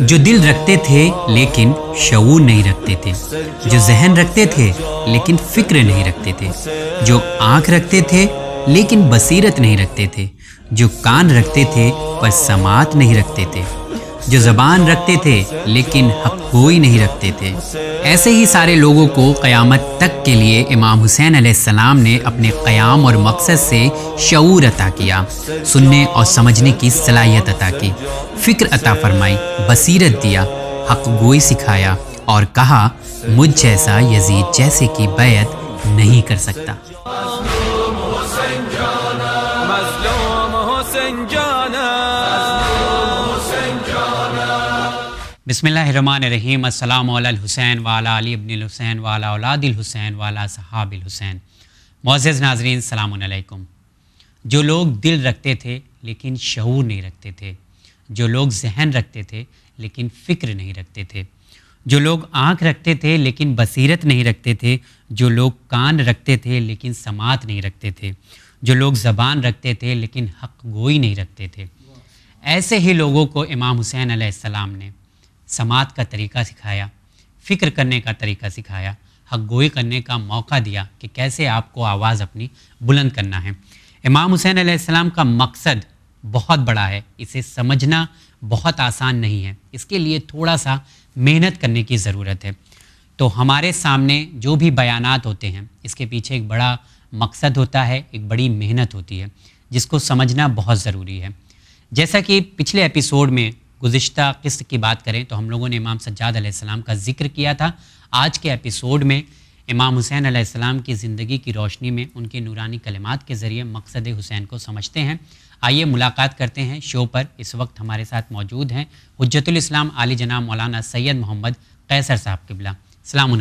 जो दिल रखते थे लेकिन शऊर नहीं रखते थे जो जहन रखते थे लेकिन फिक्र नहीं रखते थे जो आँख रखते थे लेकिन बसीरत नहीं रखते थे जो कान रखते थे पर समात नहीं रखते थे जो जबान रखते थे लेकिन हक गोई नहीं रखते थे ऐसे ही सारे लोगों को क़यामत तक के लिए इमाम हुसैन आसमाम ने अपने क़याम और मकसद से शूर अता किया सुनने और समझने की सलाहियत अता की फ़िक्र अता फरमाई बसीरत दिया हक गोई सिखाया और कहा मुझ जैसा यजीद जैसे कि बैत नहीं कर सकता बसमीम असलमसैन वाला अली अबन हुसैन वाला औलादिल हुसैन वाला सहाबिल हुसैन मोज़ नाजरीन सलामकुम जो लोग दिल रखते थे लेकिन शूर नहीं रखते थे जो लोग जहन रखते थे लेकिन फ़िक्र नहीं रखते थे जो लोग आँख रखते थे लेकिन बसीरत नहीं रखते थे जो लोग कान रखते थे लेकिन समात नहीं रखते थे जो लोग ज़बान रखते थे लेकिन हक गोई नहीं रखते थे ऐसे ही लोगों को इमाम हुसैन आसमाम ने समात का तरीका सिखाया फ़िक्र करने का तरीका सिखाया हक गोई करने का मौका दिया कि कैसे आपको आवाज़ अपनी बुलंद करना है इमाम हुसैन आसमाम का मकसद बहुत बड़ा है इसे समझना बहुत आसान नहीं है इसके लिए थोड़ा सा मेहनत करने की ज़रूरत है तो हमारे सामने जो भी बयान होते हैं इसके पीछे एक बड़ा मकसद होता है एक बड़ी मेहनत होती है जिसको समझना बहुत ज़रूरी है जैसा कि पिछले एपिसोड में गुज्त किस्त की बात करें तो हम लोगों ने इमाम सज्जाद आसमाम का जिक्र किया था आज के एपिसोड में इमाम हुसैन आसमाम की ज़िंदगी की रोशनी में उनके नूरानी कलमात के ज़रिए मकसद हुसैन को समझते हैं आइए मुलाकात करते हैं शो पर इस वक्त हमारे साथ मौजूद हैं हजतलाम आली जनाब मौलाना सैयद मोहम्मद कैसर साहब किबला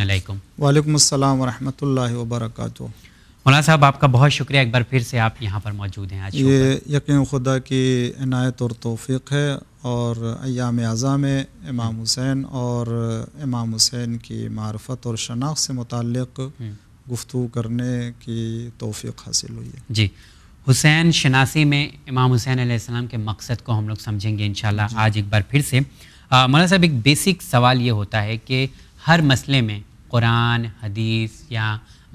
अलैक्म वालेकुम अस्सलाम वरहमतुल्लाहि मौलाना साहब आपका बहुत शुक्रिया एक बार फिर से आप यहाँ पर मौजूद हैं आज ये यकीन खुदा की इनायत और तोफ़ी है और अयाम अज़ाम में इमाम हम्म। हुसैन और इमाम हुसैन की मार्फत और शनाख्त से मुतक़ हम्म। गुफ्तु करने की तोफ़ी हासिल हुई है जी हुसैन शनासी में इमाम हुसैन आसमाम के मकसद को हम लोग समझेंगे इन आज एक बार फिर से मौलाना साहब एक बेसिक सवाल ये होता है कि हर मसले में कुरान हदीस या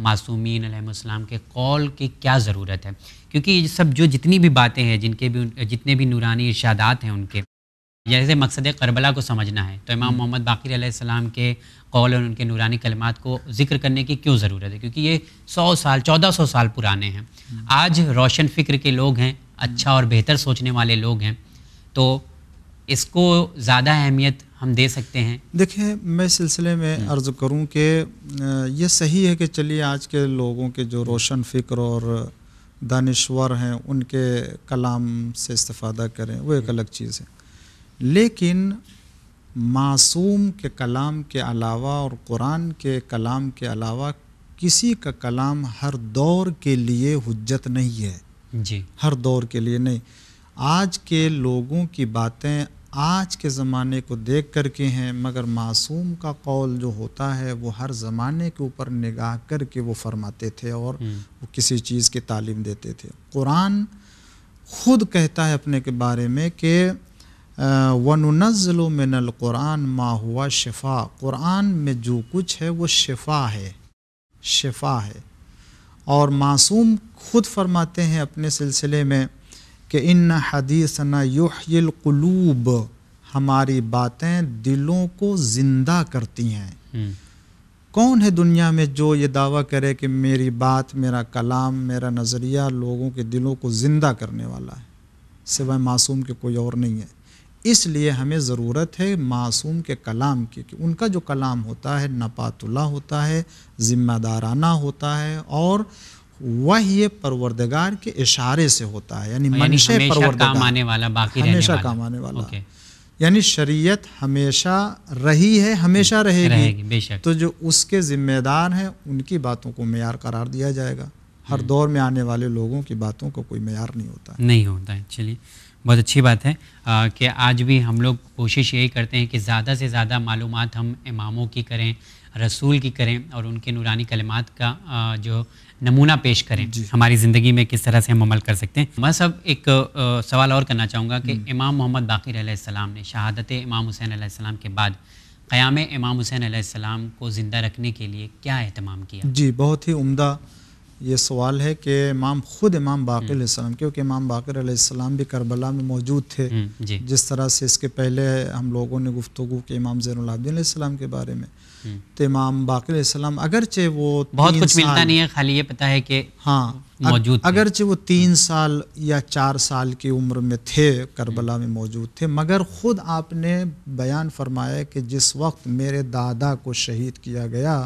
मासूमिन के कौल की क्या ज़रूरत है क्योंकि ये सब जो जितनी भी बातें हैं जिनके भी जितने भी नूरानी इर्शादात हैं उनके जैसे मकसद करबला को समझना है तो इमाम हम्म। मोहम्मद बाकी सलाम के कौल और उनके नूरानी कलमात को जिक्र करने की क्यों ज़रूरत है क्योंकि ये सौ साल चौदह सौ साल पुराने हैं हम्म। आज रोशन फिक्र के लोग हैं अच्छा हम्म। और बेहतर सोचने वाले लोग हैं तो इसको ज़्यादा अहमियत हम दे सकते हैं देखिए मैं सिलसिले में हम्म। अर्ज़ करूं कि ये सही है कि चलिए आज के लोगों के जो रोशन फिक्र और दानश्वर हैं उनके कलाम से इस्ता करें वो एक हम्म। अलग चीज़ है लेकिन मासूम के कलाम के अलावा और कुरान के कलाम के अलावा किसी का कलाम हर दौर के लिए हजत नहीं है जी हर दौर के लिए नहीं आज के लोगों की बातें आज के ज़माने को देख कर के हैं मगर मासूम का कौल जो होता है वो हर ज़माने के ऊपर निगाह करके वो फरमाते थे और हम्म। वो किसी चीज़ की तालीम देते थे कुरान खुद कहता है अपने के बारे में कि वनज़ल क़ुरान मा हुआ शफा कुरान में जो कुछ है वो शफा है शफा है और मासूम खुद फरमाते हैं अपने सिलसिले में कि इन हदीस न युहिल कलूब हमारी बातें दिलों को ज़िंदा करती हैं हम्म। कौन है दुनिया में जो ये दावा करे कि मेरी बात मेरा कलाम मेरा नज़रिया लोगों के दिलों को ज़िंदा करने वाला है सिवाय मासूम के कोई और नहीं है इसलिए हमें ज़रूरत है मासूम के कलाम की कि उनका जो कलाम होता है नपातुला होता है ज़िम्मेदाराना होता है और वह ये परवरदगार के इशारे से होता है यानी मनशे परवरदगार काम आने वाला बाकी हमेशा वाला। काम आने वाला यानी शरीयत हमेशा रही है हमेशा रहेगी तो जो उसके जिम्मेदार हैं उनकी बातों को मैार करार दिया जाएगा हर हम्म। दौर में आने वाले लोगों की बातों को कोई मैार नहीं होता नहीं होता है चलिए बहुत अच्छी बात है आ, कि आज भी हम लोग कोशिश यही करते हैं कि ज़्यादा से ज़्यादा मालूम हम इमामों की करें रसूल की करें और उनके नूरानी कलमात का आ, जो नमूना पेश करें हमारी ज़िंदगी में किस तरह से हम अमल कर सकते हैं मैं सब एक आ, सवाल और करना चाहूँगा कि हम्म। इमाम मोहम्मद बाकी सलाम ने शहादत इमाम हुसैन आसमाम के बाद क़याम इमाम हुसैन आसमाम को ज़िंदा रखने के लिए क्या अहतमाम किया जी बहुत ही उमदा ये सवाल है कि इमाम ख़ुद इमाम बाकी सलाम क्योंकि इमाम बाकर सलाम भी करबला में मौजूद थे हम्म, जिस तरह से इसके पहले हम लोगों ने गुफ्तु के इमाम ज़ैनलाब्दीन के बारे में हम्म। तो इमाम बाकर सलाम अगरचे वो बहुत कुछ मिलता नहीं है खाली ये पता है कि हाँ मौजूद अगरचे वो तीन साल या चार साल की उम्र में थे करबला हम्म। में मौजूद थे मगर ख़ुद आपने बयान फरमाया कि जिस वक्त मेरे दादा को शहीद किया गया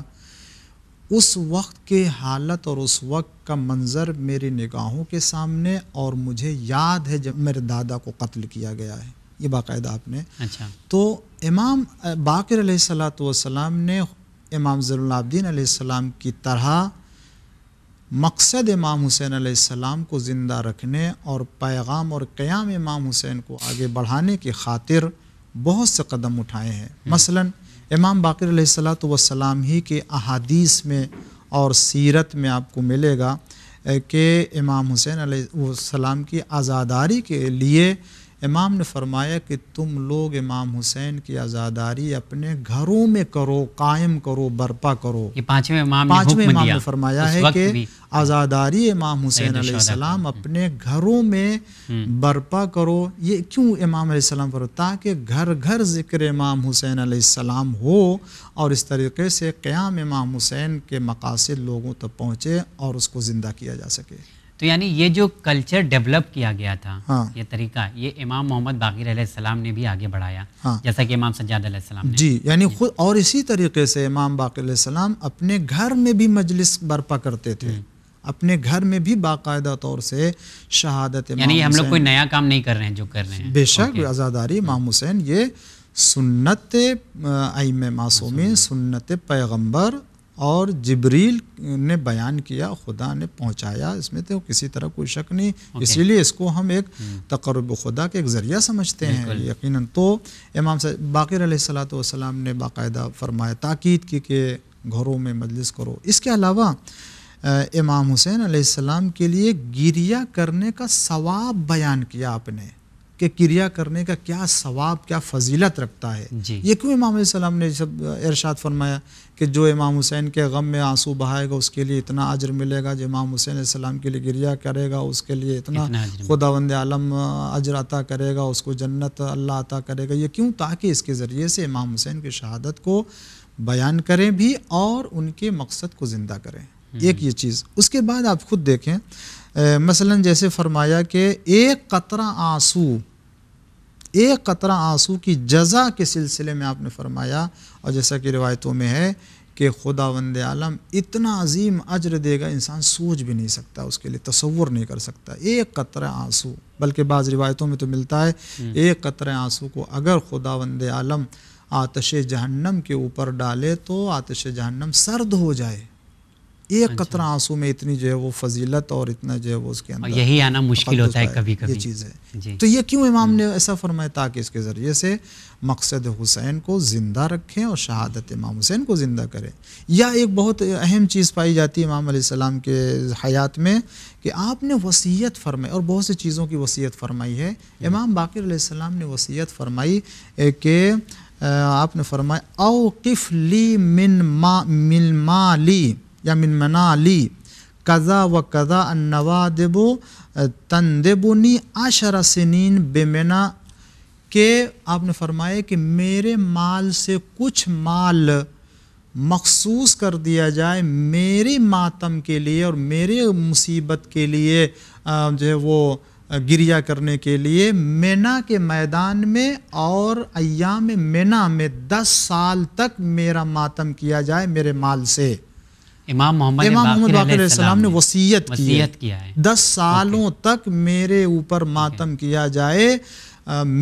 उस वक्त के हालत और उस वक्त का मंज़र मेरी निगाहों के सामने और मुझे याद है जब मेरे दादा को कत्ल किया गया है ये बाकायदा आपने अच्छा तो इमाम बाकर सलाम ने इमाम जलाब्दीन सलाम की तरह मकसद इमाम हुसैन सलाम को ज़िंदा रखने और पैगाम और क़याम इमाम हुसैन को आगे बढ़ाने की खातिर बहुत से कदम उठाए हैं हम्म। मसलन इमाम बाकर सलाम ही के अहादीस में और सीरत में आपको मिलेगा कि इमाम हुसैन सलाम की आज़ादारी के लिए इमाम ने फरमाया कि तुम लोग इमाम हुसैन की आज़ादारी अपने घरों में करो कायम करो बर्पा करो पाँचवें पांचवें इमाम पांचवें इमाम ने फरमाया है कि आज़ादारी इमाम हुसैन सलाम हम्म। अपने घरों में हम्म। बर्पा करो ये क्यों इमाम सलाम पर ताकि घर घर ज़िक्र इमाम हुसैन सलाम हो और इस तरीके से क़्याम इमाम हुसैन के मकासद लोगों तक पहुँचे और उसको ज़िंदा किया जा सके तो यानी ये जो कल्चर डेवलप किया गया था हाँ। ये तरीका ये इमाम मोहम्मद बाकी सलाम ने भी आगे बढ़ाया हाँ। जैसा कि इमाम सज्जाद ने जी यानी खुद और इसी तरीके से इमाम बाकी सलाम अपने घर में भी मजलिस बर्पा करते थे हम्म। अपने घर में भी बाकायदा तौर से शहादत यानी हम लोग कोई नया काम नहीं कर रहे हैं जो कर रहे हैं बेशक आज़ादारी हम्म। इमाम हुसैन ये सुन्नत आईम मासूमी सुन्नत पैगम्बर और जिब्रील ने बयान किया खुदा ने पहुंचाया इसमें तो किसी तरह कोई शक नहीं okay. इसीलिए इसको हम एक hmm. तकरब खुदा के एक ज़रिया समझते हैं यकीनन तो इमाम बाकर सलाम ने बाकायदा फरमाया ताक़ीद की कि घरों में मजलिस करो इसके अलावा इमाम हुसैन आसमाम के लिए गिरिया करने का सवाब बयान किया आपने कि क्रिया करने का क्या सवाब क्या फजीलत रखता है ये क्यों इमाम सलाम ने सब इरशाद फरमाया कि जो इमाम हुसैन के गम में आंसू बहाएगा उसके लिए इतना अजर मिलेगा जो इमाम हुसैन सलाम के लिए गिरिया करेगा उसके लिए इतना, इतना वंद आलम अजर अता करेगा उसको जन्नत अल्लाह अता करेगा ये क्यों ताकि इसके ज़रिए से इमाम हुसैन की शहादत को बयान करें भी और उनके मकसद को ज़िंदा करें हम्म। एक ये चीज़ उसके बाद आप खुद देखें मसला जैसे फरमाया कि एक कतरा आंसू एक कतरा आंसू की जजा के सिलसिले में आपने फरमाया और जैसा कि रिवायतों में है कि खुदा वंद आलम इतना अजीम अजर देगा इंसान सोच भी नहीं सकता उसके लिए तस्वुर नहीं कर सकता एक कतरा आंसू बल्कि बाज़ रिवायतों में तो मिलता है हम्म। एक कतरे आंसू को अगर खुदा वंद आलम आतश जहन्नम के ऊपर डाले तो आतश जहन्नम सर्द हो जाए एक हाँ कतरा आंसू में इतनी जो है वो फजीलत और इतना जो है वो उसके अंदर यही आना मुश्किल होता है कभी कभी ये चीज़ है तो ये क्यों इमाम ने हम्म। ऐसा फरमाया ताकि इसके ज़रिए से मकसद हुसैन को ज़िंदा रखें और शहादत इमाम हुसैन को ज़िंदा करें या एक बहुत अहम चीज़ पाई जाती है इमाम सलाम के हयात में कि आपने वसीयत फरमाई और बहुत सी चीज़ों की वसीयत फरमाई है हम्म। इमाम बाकर सलाम ने वसीयत फरमाई कि आपने फरमाया अवकिफ़ ली मिन मा मिन माली या मिन मनाली कज़ा व कज़ा नवादबो तंदेबुनी आशरा सनीन बेमना के आपने फरमाया कि मेरे माल से कुछ माल मखसूस कर दिया जाए मेरे मातम के लिए और मेरे मुसीबत के लिए जो है वो गिरिया करने के लिए मेना के मैदान में और अयाम मेना में दस साल तक मेरा मातम किया जाए मेरे माल से इमाम मोहम्मद इमाम मोहम्मद बाकर ने वसीयत की है दस सालों तक मेरे ऊपर मातम किया जाए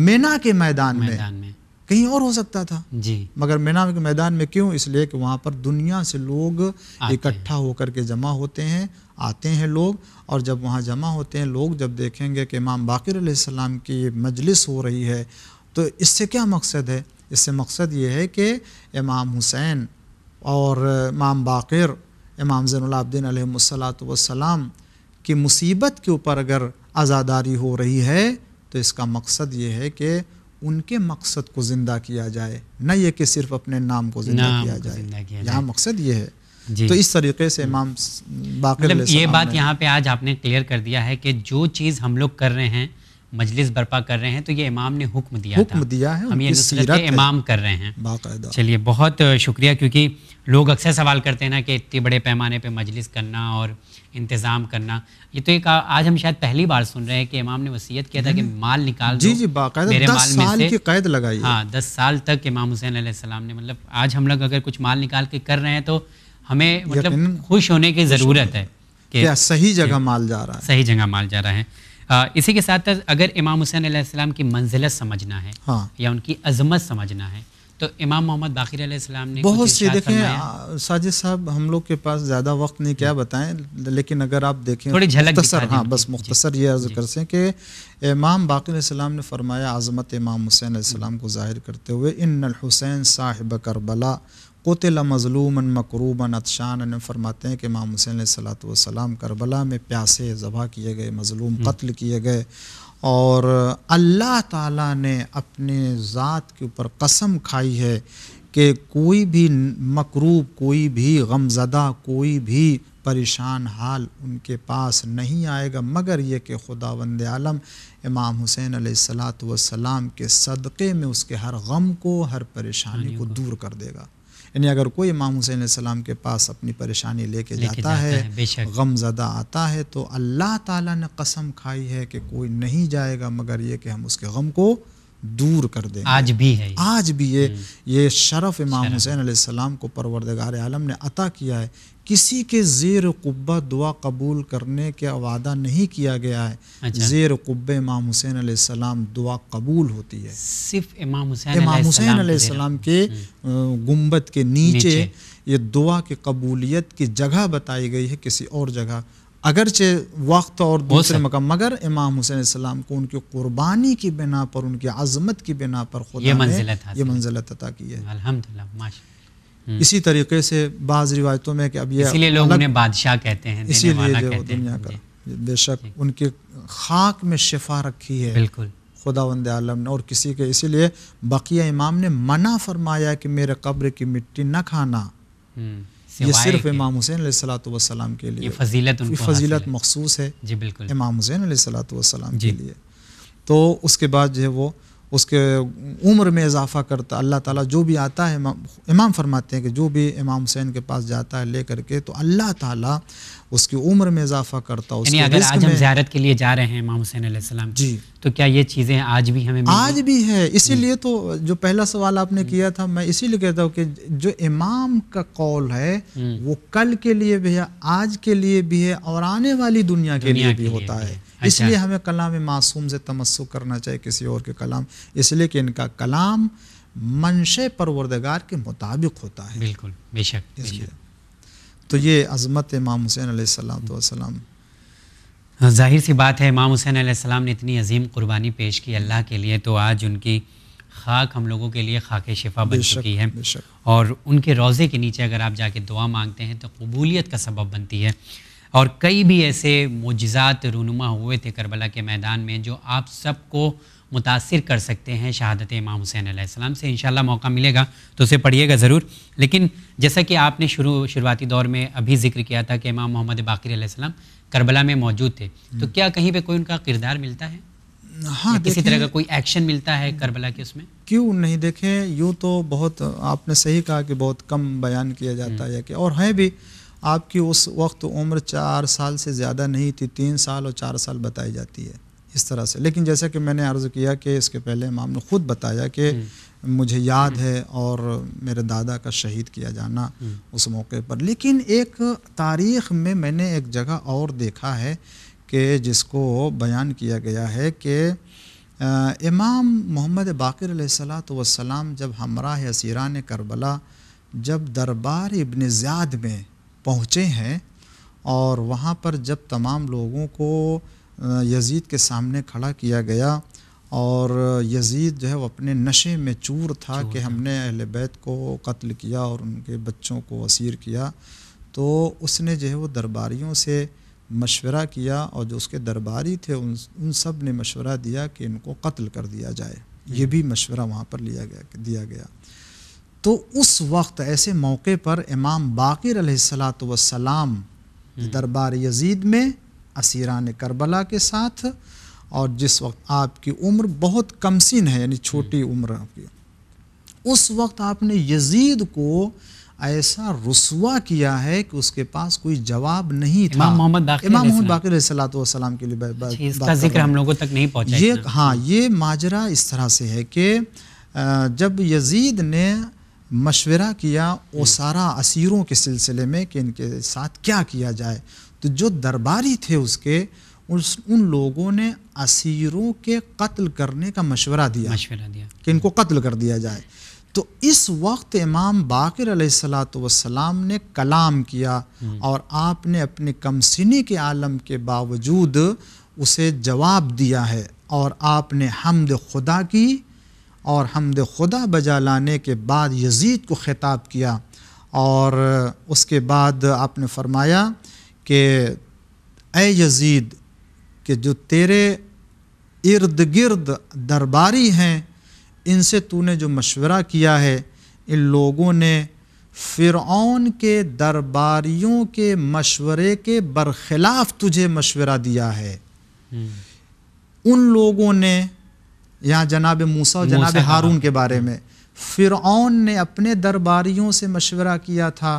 मीना के मैदान, में, कहीं और हो सकता था जी मगर मीना के मैदान में क्यों इसलिए कि वहाँ पर दुनिया से लोग इकट्ठा होकर के जमा होते हैं आते हैं लोग और जब वहाँ जमा होते हैं लोग जब देखेंगे कि इमाम बाकर सलाम की मजलिस हो रही है तो इससे क्या मकसद है इससे मकसद ये है कि इमाम हुसैन और इमाम बाकर इमाम ज़ैनलाब्दीन वसलाम की मुसीबत के ऊपर अगर आज़ादारी हो रही है तो इसका मकसद ये है कि उनके मकसद को ज़िंदा किया जाए न ये कि सिर्फ अपने नाम को ज़िंदा किया जाए यहाँ मकसद ये है तो इस तरीके से इमाम मतलब बाकी ये बात यहाँ पे आज आपने क्लियर कर दिया है कि जो चीज़ हम लोग कर रहे हैं मजलिस बर्पा कर रहे हैं तो ये इमाम ने हुक्म दिया हुक्म था। दिया है हम ये नुसरत इमाम कर रहे हैं चलिए बहुत शुक्रिया क्योंकि लोग अक्सर सवाल करते हैं ना कि इतने बड़े पैमाने पे मजलिस करना और इंतज़ाम करना ये तो एक आ, आज हम शायद पहली बार सुन रहे हैं कि इमाम ने वसीयत किया था कि हम्म। माल निकाल जी जी मेरे मेरे माल में से की कैद लगाई हाँ दस साल तक इमाम हुसैन आसमाम ने मतलब आज हम लोग अगर कुछ माल निकाल के कर रहे हैं तो हमें मतलब खुश होने की ज़रूरत है कि सही जगह माल जा रहा है सही जगह माल जा रहा है इसी के साथ अगर इमाम हुसैन आसमाम की मंजिलत समझना है हाँ। या उनकी अजमत समझना है तो इमाम मोहम्मद बाखिर आसमाम ने बहुत सी देखें साजिद साहब हम लोग के पास ज़्यादा वक्त नहीं क्या बताएं लेकिन अगर आप देखें थोड़ी झलक हाँ बस मुख्तसर ये अर्ज कर सें कि इमाम बाक़िर इस्लाम ने फरमाया आज़मत इमाम हुसैन को ज़ाहिर करते हुए इन हुसैन साहिब करबला कोतला मजलूमन मकरूबन अतशान फरमाते हैं कि इमाम हुसैन सलात वसलाम करबला में प्यासे ज़बह किए गए मजलूम हम्म। कत्ल किए गए और अल्लाह ताला ने अपने ज़ात के ऊपर कसम खाई है कि कोई भी मकरूब कोई भी गमजदा कोई भी परेशान हाल उनके पास नहीं आएगा मगर यह कि खुदा वंद आलम इमाम हुसैन सलात वसलाम के सदक़े में उसके हर गम को हर परेशानी को दूर कर देगा यानी अगर कोई इमाम हुसैन सलाम के पास अपनी परेशानी लेके जाता, जाता है, है गम ज्यादा आता है तो अल्लाह ताला ने कसम खाई है कि कोई नहीं जाएगा मगर ये कि हम उसके गम को दूर कर दे आज भी है आज भी ये हम्म। ये शरफ इमाम हुसैन सलाम को परवरदगार आलम ने अता किया है किसी के जेर कुब्बा दुआ कबूल करने का वादा नहीं किया गया है अच्छा। जेर कुब्बे इमाम हुसैन सलाम दुआ कबूल होती है सिर्फ इमाम हुसैन इमाम हुसैन सलाम के गुम्बद के हम्म। नीचे ये दुआ की कबूलियत की जगह बताई गई है किसी और जगह अगरचे वक्त और दूसरे मकाम मगर इमाम हुसैन इस्लाम को उनकी कुर्बानी की बिना पर उनकी आजमत की बिना पर खुद ये मंजिलत ये मंजिलत अता की है हम्म। इसी तरीके से बाज़ रिवायतों में कि अब ये इसीलिए लोग उन्हें बादशाह कहते हैं इसीलिए दुनिया का बेशक उनके खाक में शिफा रखी है बिल्कुल खुदा वंद आलम ने और किसी के इसीलिए बकिया इमाम ने मना फरमाया कि मेरे कब्र की मिट्टी न खाना हम्म। ये सिर्फ इमाम हुसैन सलाम के लिए फजीलत फजीलत मखसूस है जी बिल्कुल इमाम हुसैन सलाम के लिए तो उसके बाद जो है वो उसके उम्र में इजाफा करता अल्लाह ताला जो भी आता है इमाम फरमाते हैं कि जो भी इमाम हुसैन के पास जाता है ले करके तो अल्लाह ताला उसकी उम्र में इजाफा करता है अगर आज हम ज्यारत के लिए जा रहे हैं इमाम हुसैन सलाम जी तो क्या ये चीज़ें आज भी हमें आज भी है इसीलिए तो जो पहला सवाल आपने किया था मैं इसीलिए कहता हूँ कि जो इमाम का कौल है वो कल के लिए भी है आज के लिए भी है और आने वाली दुनिया के लिए भी होता है अच्छा। इसलिए हमें कलाम मासूम से तमस्सु करना चाहिए किसी और के कलाम इसलिए कि इनका कलाम मनशे परवरदगार के मुताबिक होता है बिल्कुल बेशक तो ये अजमत इमाम हुसैन सलाम ज़ाहिर सी बात है इमाम हुसैन सलाम ने इतनी अजीम कुर्बानी पेश की अल्लाह के लिए तो आज उनकी खाक हम लोगों के लिए खाक शिफा बन चुकी है और उनके रोज़े के नीचे अगर आप जाके दुआ मांगते हैं तो कबूलियत का सबब बनती है और कई भी ऐसे मोजात रूनुमा हुए थे करबला के मैदान में जो आप सबको मुतासर कर सकते हैं शहादत इमाम हुसैन आसमाम से इन मौका मिलेगा तो उसे पढ़िएगा ज़रूर लेकिन जैसा कि आपने शुरू शुरुआती दौर में अभी जिक्र किया था कि इमाम मोहम्मद बाकी आसमाम करबला में मौजूद थे तो हम्म। क्या कहीं पर कोई उनका किरदार मिलता है हाँ किसी तरह का कोई एक्शन मिलता है करबला के उसमें क्यों नहीं देखें यूँ तो बहुत आपने सही कहा कि बहुत कम बयान किया जाता हम्म। है या कि और हैं भी आपकी उस वक्त उम्र चार साल से ज़्यादा नहीं थी तीन साल और चार साल बताई जाती है इस तरह से लेकिन जैसा कि मैंने अर्ज़ किया कि इसके पहले इमाम ने ख़ुद बताया कि हम्म। मुझे याद हम्म। है और मेरे दादा का शहीद किया जाना हम्म। उस मौके पर लेकिन एक तारीख़ में मैंने एक जगह और देखा है कि जिसको बयान किया गया है कि इमाम मोहम्मद बाकर सलाम जब हमरा ने करबला जब दरबार इबन ज़्याद में पहुँचे हैं और वहाँ पर जब तमाम लोगों को यजीद के सामने खड़ा किया गया और यजीद जो है वो अपने नशे में चूर था चूर कि हमने अहल बैत को कत्ल किया और उनके बच्चों को असीर किया तो उसने जो है वो दरबारियों से मशवरा किया और जो उसके दरबारी थे उन उन सब ने मशवरा दिया कि इनको कत्ल कर दिया जाए ये हम्म। भी मशवरा वहाँ पर लिया गया दिया गया तो उस वक्त ऐसे मौके पर इमाम बाकर सलाम हम्म। दरबार यजीद में असीरान करबला के साथ और जिस वक्त आपकी उम्र बहुत कमसिन है यानी छोटी हम्म। उम्र आपकी उस वक्त आपने यजीद को ऐसा रसुआ किया है कि उसके पास कोई जवाब नहीं था इमाम मोहम्मद बाकी सलाम के लिए बा, बा, इसका जिक्र हम लोगों तक नहीं पहुंचा ये हाँ ये माजरा इस तरह से है कि जब यजीद ने मशवरा किया वो हम्म। सारा असीरों के सिलसिले में कि इनके साथ क्या किया जाए तो जो दरबारी थे उसके उस उन लोगों ने असीरों के कत्ल करने का मशवरा दिया मशवरा दिया कि इनको कत्ल कर दिया जाए तो इस वक्त इमाम बाकर सलाम ने कलाम किया हम्म। और आपने अपने कमसिनी के आलम के बावजूद उसे जवाब दिया है और आपने हमद खुदा की और हमद खुदा बजा लाने के बाद यजीद को ख़िताब किया और उसके बाद आपने फरमाया कि ए यजीद के जो तेरे इर्द गिर्द दरबारी हैं इनसे तूने जो मशवरा किया है इन लोगों ने फ़िरौन के दरबारियों के मशवरे के बरखिलाफ़ तुझे मशवरा दिया है हम्म। उन लोगों ने यहाँ जनाब मूसा और जनाब हाँ। हारून के बारे में फ़िरौन ने अपने दरबारियों से मशवरा किया था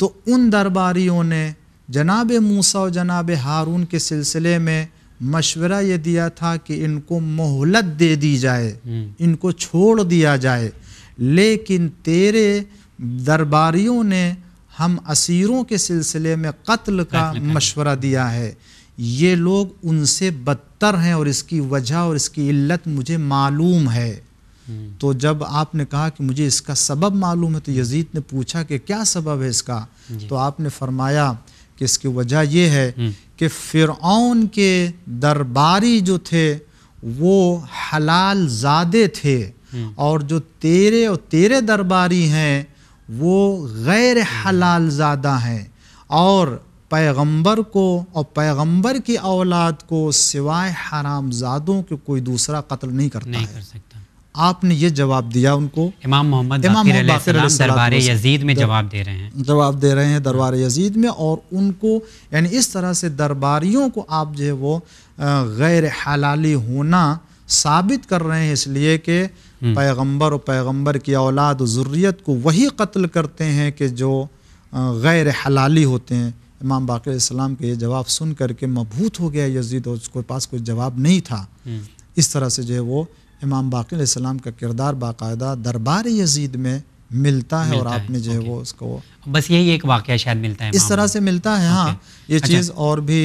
तो उन दरबारियों ने जनाब मूसा और जनाब हारून के सिलसिले में मशवरा ये दिया था कि इनको मोहलत दे दी जाए हम्म। इनको छोड़ दिया जाए लेकिन तेरे दरबारियों ने हम असीरों के सिलसिले में कत्ल का मशवरा दिया है ये लोग उनसे बदतर हैं और इसकी वजह और इसकी इल्लत मुझे मालूम है हम्म। तो जब आपने कहा कि मुझे इसका सबब मालूम है तो यजीद ने पूछा कि क्या सबब है इसका तो आपने फरमाया कि इसकी वजह यह है हम्म। कि फ़िरौन के दरबारी जो थे वो हलाल ज़ादे थे हम्म। और जो तेरे और तेरे दरबारी हैं वो गैर हलाल ज़्यादा हैं और पैगंबर को और पैगंबर की औलाद को सिवाय हरामजादों के कोई दूसरा कत्ल नहीं करता नहीं कर सकता आपने ये जवाब दिया उनको इमाम मोहम्मद इमाम दरबार यजीद में जवाब दे रहे हैं जवाब दे रहे हैं दरबार यजीद में और उनको यानी इस तरह से दरबारियों को आप जो है वो गैर हलाली होना साबित कर रहे हैं इसलिए कि हम्म। पैगंबर और पैगंबर की औलाद और ज़रूरीत को वही कत्ल करते हैं कि जो गैर हलाली होते हैं इमाम बाकर के जवाब सुन करके मबूत हो गया यजीद और उसके पास कोई जवाब नहीं था हम्म। इस तरह से जो है वो इमाम बाकर का किरदार बाकायदा दरबार यजीद में मिलता है और आपने जो है वो उसको बस यही एक वाक़ शायद मिलता है इस तरह से मिलता है हाँ ये अच्छा। चीज़ और भी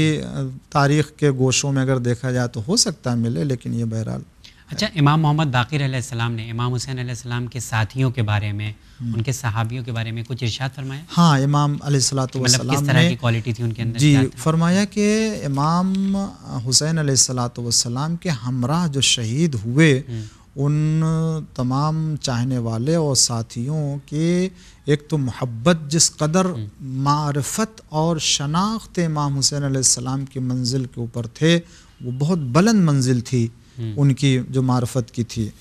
तारीख़ के गोशों में अगर देखा जाए तो हो सकता है मिले लेकिन ये बहरहाल अच्छा इमाम मोहम्मद बाकी सलाम ने इमाम हुसैन सलाम के साथियों के बारे में हम्म। उनके सहाबियों के बारे में कुछ इर्शाद फरमाया हाँ इमाम मतलब किस तरह की क्वालिटी थी उनके अंदर जी फरमाया कि इमाम हुसैन सलाम के हमरा जो शहीद हुए हम्म। उन तमाम चाहने वाले और साथियों के एक तो मोहब्बत जिस कदर हम्म। मारफत और शनाख्त इमाम हुसैन सलाम की मंजिल के ऊपर थे वो बहुत बुलंद मंजिल थी हम्म। उनकी जो मार्फत की थी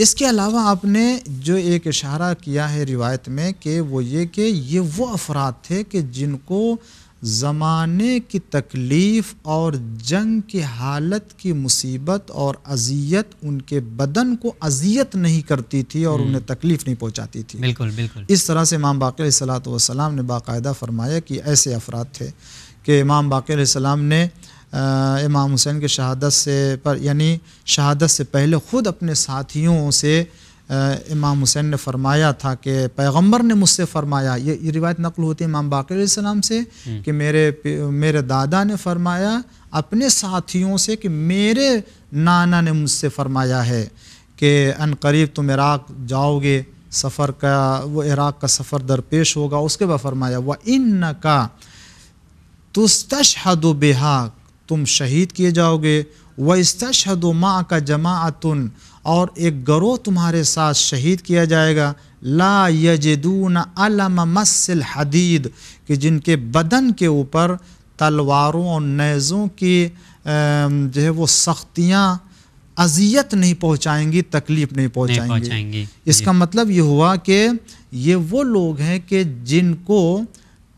इसके अलावा आपने जो एक इशारा किया है रिवायत में कि वो ये कि ये वो अफराद थे कि जिनको ज़माने की तकलीफ़ और जंग की हालत की मुसीबत और अजियत उनके बदन को अजियत नहीं करती थी और हम्म। उन्हें तकलीफ़ नहीं पहुंचाती थी बिल्कुल बिल्कुल इस तरह से इमाम बाकी सलात वसलाम ने बाकायदा फरमाया कि ऐसे अफराद थे कि इमाम बाकी सलाम ने इमाम हुसैन के शहादत से पर यानी शहादत से पहले ख़ुद अपने साथियों से इमाम हुसैन ने फरमाया था कि पैगंबर ने मुझसे फरमाया ये ये रिवायत नकल होती है इमाम बाकर सलाम से हम्म। कि मेरे मेरे दादा ने फरमाया अपने साथियों से कि मेरे नाना ने मुझसे फरमाया है कि करीब तुम इराक जाओगे सफ़र का वो इराक का सफ़र दरपेश होगा उसके बाद फरमाया व इन का तुस्तशहदु बेहा तुम शहीद किए जाओगे व इस्तशहद माँ का जमातन और एक गरोह तुम्हारे साथ शहीद किया जाएगा ला यजदून अलम मसल हदीद कि जिनके बदन के ऊपर तलवारों और नैज़ों की जो है वो सख्तियाँ अजियत नहीं पहुँचाएंगी तकलीफ़ नहीं पहुँचाएंगी इसका मतलब ये हुआ कि ये वो लोग हैं कि जिनको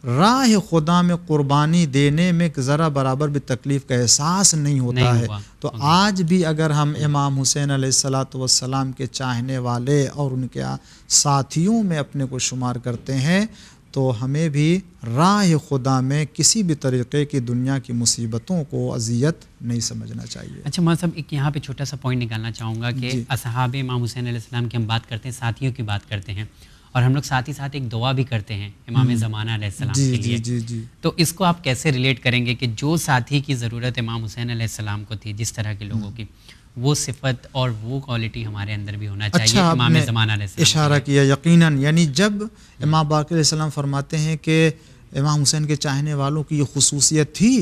राह खुदा में कुर्बानी देने में ज़रा बराबर भी तकलीफ़ का एहसास नहीं होता नहीं है तो हाँ आज भी अगर हम इमाम हुसैन सलाम के चाहने वाले और उनके साथियों में अपने को शुमार करते हैं तो हमें भी राह खुदा में किसी भी तरीके की दुनिया की मुसीबतों को अजियत नहीं समझना चाहिए अच्छा मैं सब एक यहाँ पे छोटा सा पॉइंट निकालना चाहूँगा कि असहाब इमाम हुसैन सलाम की हम बात करते हैं साथियों की बात करते हैं और हम लोग साथ ही साथ एक दुआ भी करते हैं इमाम हम्म। ज़माना जी, के लिए जी, जी, तो इसको आप कैसे रिलेट करेंगे कि जो साथी की ज़रूरत इमाम हुसैन आसमाम को थी जिस तरह के लोगों हम्म। की वो सिफत और वो क्वालिटी हमारे अंदर भी होना चाहिए अच्छा, इमाम ज़माना इशारा किया यकीन यानी जब हम्म। इमाम बाकी फरमाते हैं कि इमाम हुसैन के चाहने वालों की ये खसूसियत थी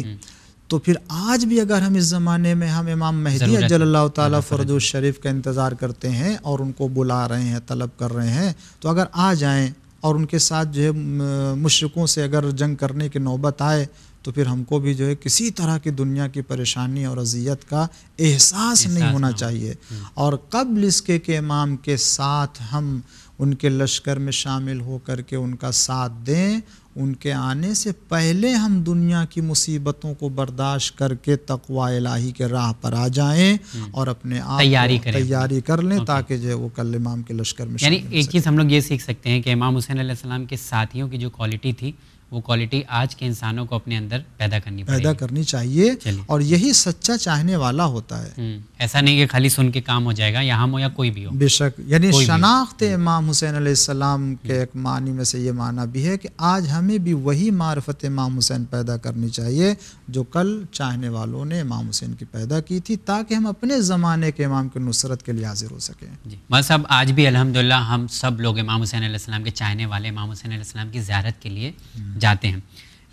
तो फिर आज भी अगर हम इस ज़माने में हम इमाम महदी अजल्ला तरद शरीफ का इंतज़ार करते हैं और उनको बुला रहे हैं तलब कर रहे हैं तो अगर आ जाएं और उनके साथ जो है मशरकों से अगर जंग करने की नौबत आए तो फिर हमको भी जो है किसी तरह की दुनिया की परेशानी और अजियत का एहसास नहीं होना चाहिए हम्म। और कबल इसके के इमाम के साथ हम उनके लश्कर में शामिल हो करके उनका साथ दें उनके आने से पहले हम दुनिया की मुसीबतों को बर्दाश्त करके तकवा इलाही के राह पर आ जाएं हम्म। और अपने आप तैयारी करें तैयारी कर लें ताकि जो वो कल इमाम के लश्कर में यानी एक चीज़ हम लोग ये सीख सकते हैं कि इमाम हुसैन के साथियों की जो क्वालिटी थी वो क्वालिटी आज के इंसानों को अपने अंदर पैदा करनी पैदा करनी चाहिए और यही सच्चा चाहने वाला होता है हम्म, ऐसा नहीं कि खाली सुन के काम हो जाएगा यहाँ हो या कोई भी हो बेशक यानी शनाख्त हम्म। इमाम हुसैन सलाम के हम्म। एक मानी में से ये माना भी है कि आज हमें भी वही मार्फत इमाम हुसैन पैदा करनी चाहिए जो कल चाहने वालों ने इमाम हुसैन की पैदा की थी ताकि हम अपने ज़माने के इमाम की नुसरत के लिए हाजिर हो सकें बस अब आज भी अलहमदिल्ला हम सब लोग इमाम हुसैन के चाहने वाले इमाम हुसैन की ज्यारत के लिए जाते हैं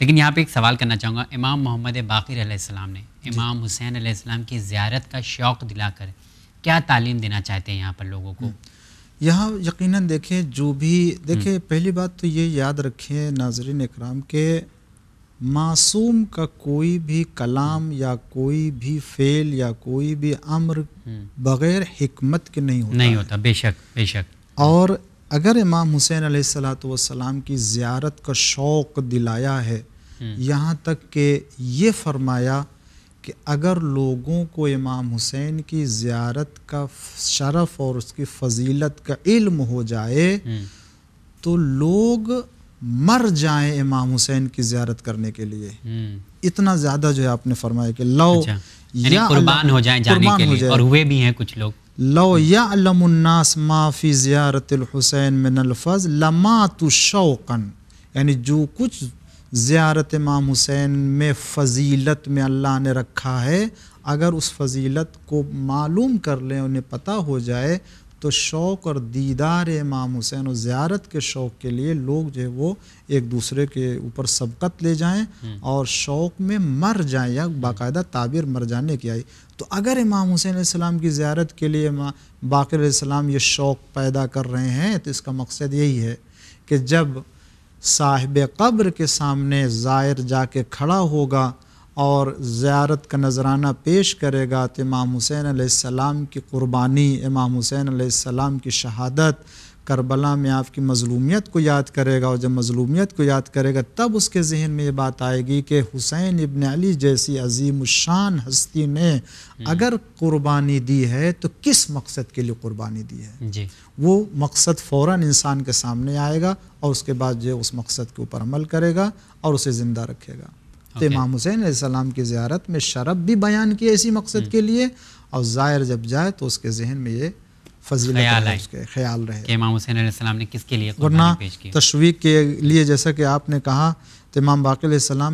लेकिन यहाँ पे एक सवाल करना चाहूँगा इमाम मोहम्मद बाकी सलाम ने इमाम हुसैन अलैहिस्सलाम की ज़्यारत का शौक़ दिलाकर क्या तालीम देना चाहते हैं यहाँ पर लोगों को हम्म। यहाँ यकीनन देखें जो भी देखें हम्म। पहली बात तो ये याद रखें नाजरीन इकराम के मासूम का कोई भी कलाम हम्म। या कोई भी फेल या कोई भी अम्र बग़ैर हमत के नहीं होता नहीं होता बेशक बेशक और अगर इमाम हुसैन सलाम की ज़्यारत का शौक़ दिलाया है हम्म। यहाँ तक कि ये फरमाया कि अगर लोगों को इमाम हुसैन की ज़्यारत का शरफ़ और उसकी फजीलत का इल्म हो जाए हम्म। तो लोग मर जाएं इमाम हुसैन की ज़्यारत करने के लिए हम्म। इतना ज़्यादा जो है आपने फरमाया कि लो अच्छा, या कुर्बान हो जाए जाने के लिए और हुए भी हैं कुछ लोग लो यालमन्नास माफ़ी में मिनलफ़ज़ लमा तो शौक़न यानी जो कुछ ज़्यारत इमाम हुसैन में फ़जीलत में अल्लाह ने रखा है अगर उस फजीलत को मालूम कर लें उन्हें पता हो जाए तो शौक़ और दीदार इमाम हुसैन और ज़्यारत के शौक़ के लिए लोग जो है वो एक दूसरे के ऊपर सबकत ले जाएं हम्म। और शौक़ में मर जाएं या बाकायदा ताबीर मर जाने की आई तो अगर इमाम हुसैन सलाम की ज़्यारत के लिए बाकर सलाम ये शौक़ पैदा कर रहे हैं तो इसका मकसद यही है कि जब साहिब कब्र के सामने ज़ायर के खड़ा होगा और ज़्यारत का नजराना पेश करेगा तो इमाम हुसैन सलाम की क़ुरबानी इमाम हुसैन आसमाम की शहादत करबला में आपकी मज़लूमियत को याद करेगा और जब मज़लूमियत को याद करेगा तब उसके जहन में ये बात आएगी कि हुसैन इबन अली जैसी अजीम शान हस्ती ने हम्म। अगर कुर्बानी दी है तो किस मकसद के लिए कुर्बानी दी है जी। वो मकसद फौरन इंसान के सामने आएगा और उसके बाद जो उस मकसद के ऊपर अमल करेगा और उसे ज़िंदा रखेगा तो इमाम हुसैन सलाम की ज्यारत में शरब भी बयान किया इसी मकसद hmm. के लिए और ज़ाहिर जब जाए तो उसके जहन में ये फजील उसके ख्याल रहे इमाम हुसैन सलाम ने किसके लिए वरना तशवीक के लिए जैसा कि आपने कहा तो इमाम बाकी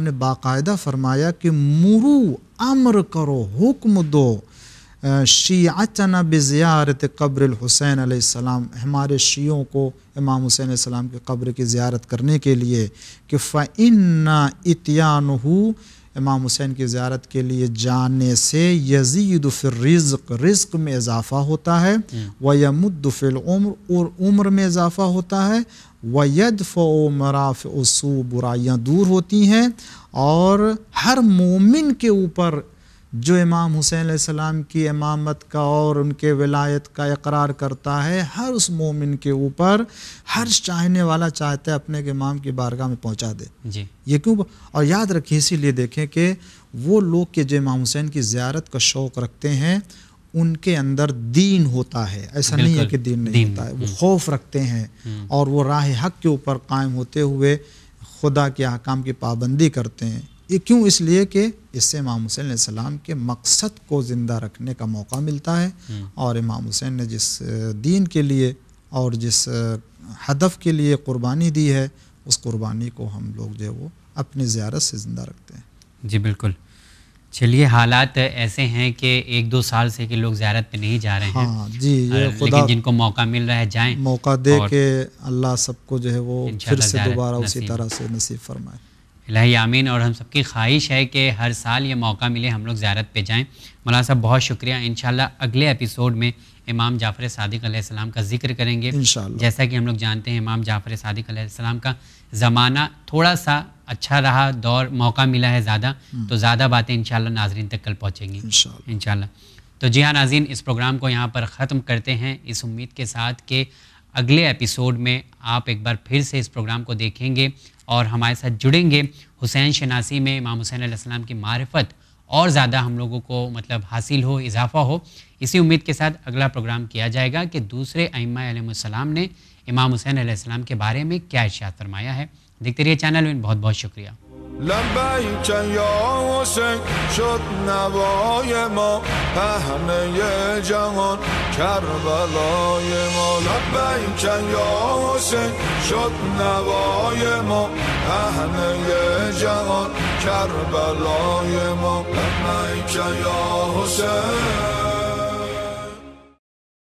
ने बाकायदा फरमाया कि मुरू अमर करो हुक्म दो शीतन बज़ारत कब्र हुसैन आसमाम हमारे शीयों को इमाम हुसैन आसमाम की कब्र की ज़्यारत करने के लिए कि फ़िन इतियान इमाम हुसैन की ज़्यारत के लिए जाने से यजीद फिर रिज़ में इजाफ़ा होता है हम्म। व यमुद्दिल उम्र और उम्र में इजाफ़ा होता है व यदफ़ मराफ़ उसू बुराइयाँ दूर होती हैं और हर मोमिन के ऊपर जो इमाम हुसैन सलाम की इमामत का और उनके विलायत का इकरार करता है हर उस मोमिन के ऊपर हर चाहने वाला चाहता है अपने के इमाम की बारगाह में पहुंचा दे जी ये क्यों और याद रखिए इसीलिए देखें कि वो लोग के जो इमाम हुसैन की ज़्यारत का शौक़ रखते हैं उनके अंदर दीन होता है ऐसा नहीं है कि दीन नहीं दीन, होता है वो हम्म। खौफ रखते हैं हम्म। और वो राह हक के ऊपर कायम होते हुए खुदा के अहकाम की पाबंदी करते हैं ये क्यों इसलिए कि इससे इमाम हुसैन सलाम के मकसद को ज़िंदा रखने का मौका मिलता है हम्म। और इमाम हुसैन ने जिस दीन के लिए और जिस हदफ के लिए कुर्बानी दी है उस कुर्बानी को हम लोग जो है वो अपनी ज़्यारत से ज़िंदा रखते हैं जी बिल्कुल चलिए हालात ऐसे हैं कि एक दो साल से कि लोग ज़्यारत पे नहीं जा रहे हैं हाँ, जी ये खुदा जिनको मौका मिल रहा है जाएं मौका दे के अल्लाह सबको जो है वो फिर से दोबारा उसी तरह से नसीब फरमाए इलाही आमीन और हम सबकी ख्वाहिश है कि हर साल ये मौका मिले हम लोग ज्यारत पे जाएं मौलाना साहब बहुत शुक्रिया इन अगले एपिसोड में इमाम जाफ़र सदक आसमाम का जिक्र करेंगे जैसा कि हम लोग जानते हैं इमाम जाफ़र सदक आसमाम का ज़माना थोड़ा सा अच्छा रहा दौर मौका मिला है ज़्यादा हम्म। तो ज़्यादा बातें इन नाजरन तक कल पहुँचेंगी इन तो जी हाँ नाजीन इस प्रोग्राम को यहाँ पर ख़त्म करते हैं इस उम्मीद के साथ कि अगले एपिसोड में आप एक बार फिर से इस प्रोग्राम को देखेंगे और हमारे साथ जुड़ेंगे हुसैन शनासी में इमाम हुसैन आसमाम की मार्फत और ज़्यादा हम लोगों को मतलब हासिल हो इजाफा हो इसी उम्मीद के साथ अगला प्रोग्राम किया जाएगा कि दूसरे अमाम ने इमाम हुसैन आसमाम के बारे में क्या इर्शाद फरमाया है देखते रहिए चैनल में बहुत बहुत शुक्रिया لبیک یا حسین شد نوای ما پهنه جهان کربلای ما یا حسین شد نوای ما پهنه جهان کربلای ما لبیک یا حسین